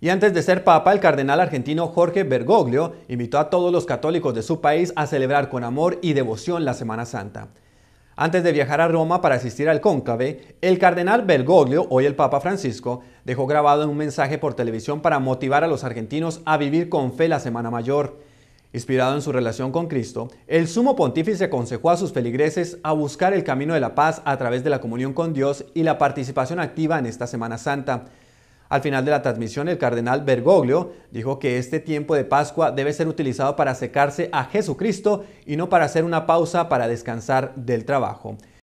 Y antes de ser papa, el cardenal argentino Jorge Bergoglio invitó a todos los católicos de su país a celebrar con amor y devoción la Semana Santa. Antes de viajar a Roma para asistir al cónclave, el cardenal Bergoglio, hoy el Papa Francisco, dejó grabado un mensaje por televisión para motivar a los argentinos a vivir con fe la Semana Mayor. Inspirado en su relación con Cristo, el sumo pontífice aconsejó a sus feligreses a buscar el camino de la paz a través de la comunión con Dios y la participación activa en esta Semana Santa. Al final de la transmisión, el cardenal Bergoglio dijo que este tiempo de Pascua debe ser utilizado para secarse a Jesucristo y no para hacer una pausa para descansar del trabajo.